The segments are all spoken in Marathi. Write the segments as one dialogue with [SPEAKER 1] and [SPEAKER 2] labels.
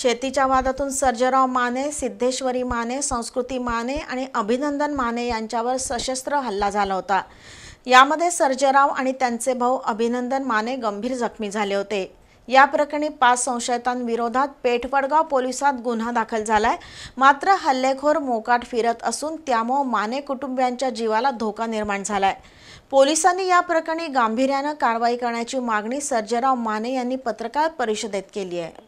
[SPEAKER 1] शेतीच्या वादातून सर्जराव माने सिद्धेश्वरी माने संस्कृती माने आणि अभिनंदन माने यांच्यावर सशस्त्र हल्ला झाला होता यामध्ये सर्जराव आणि त्यांचे भाऊ अभिनंदन माने गंभीर जखमी झाले होते या प्रकरणी पाच संशयितांविरोधात पेठवडगाव पोलिसात गुन्हा दाखल झालाय मात्र हल्लेखोर मोकाट फिरत असून त्यामुळे माने कुटुंबियांच्या जीवाला धोका निर्माण झालाय पोलिसांनी या प्रकरणी गांभीर्यानं कारवाई करण्याची मागणी सर्जराव माने यांनी पत्रकार परिषदेत केली आहे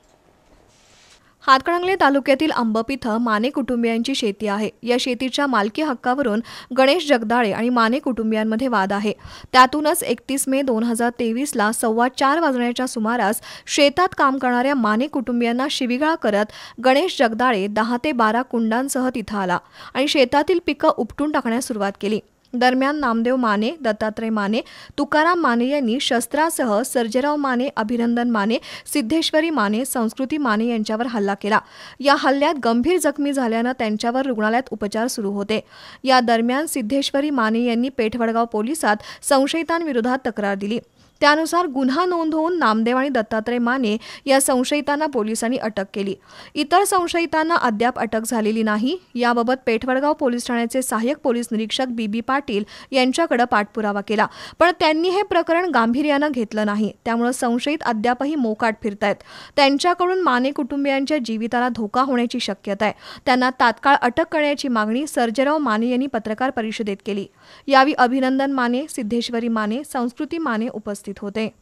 [SPEAKER 2] हातकणंगले तालुक्यातील अंबप इथं माने कुटुंबियांची शेती आहे या शेतीच्या मालकी हक्कावरून गणेश जगदाळे आणि माने कुटुंबियांमध्ये वाद आहे त्यातूनच एकतीस मे दोन हजार तेवीसला सव्वा चार वाजण्याच्या सुमारास शेतात काम करणाऱ्या माने कुटुंबियांना शिविगाळ करत गणेश जगदाळे दहा ते बारा कुंडांसह तिथं आला आणि शेतातील पिकं उपटून टाकण्यास सुरुवात केली दरम्यान नामदेव माने दत्तात्रय माने तुकाराम माने यांनी शस्त्रासह सर्जेराव माने अभिनंदन माने सिद्धेश्वरी माने संस्कृती माने यांच्यावर हल्ला केला या हल्ल्यात गंभीर जखमी झाल्यानं त्यांच्यावर रुग्णालयात उपचार सुरू होते या दरम्यान सिद्धेश्वरी माने यांनी पेठवडगाव पोलिसात संशयितांविरोधात तक्रार दिली त्यानुसार गुन्हा नोंद होऊन नामदेव आणि दत्तात्रय माने या संशयितांना पोलिसांनी अटक केली इतर संशयितांना अद्याप अटक झालेली नाही याबाबत पेठवडगाव पोलीस ठाण्याचे सहाय्यक पोलीस निरीक्षक बी बी पाटील यांच्याकडे पाठपुरावा केला पण त्यांनी हे प्रकरण गांभीर्यानं घेतलं नाही त्यामुळे संशयित अद्यापही मोकाट फिरतायत त्यांच्याकडून माने कुटुंबियांच्या जीविताला धोका होण्याची शक्यता आहे त्यांना तात्काळ अटक करण्याची मागणी सर्जेराव माने यांनी पत्रकार परिषदेत केली यावेळी अभिनंदन माने सिद्धेश्वरी माने संस्कृती माने उपस्थित 土地。